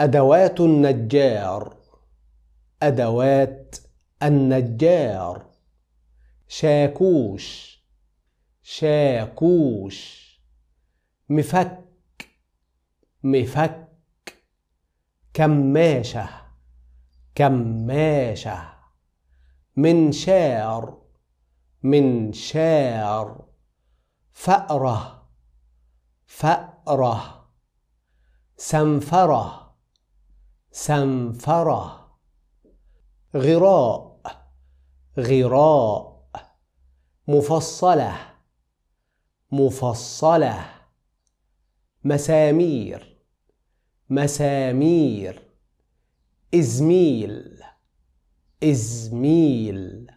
أدوات النجار أدوات النجار شاكوش شاكوش مفك مفك كماشة كماشة منشار منشار فأرة فأرة سنفره سنفرة غراء غراء مفصلة مفصلة مسامير مسامير إزميل إزميل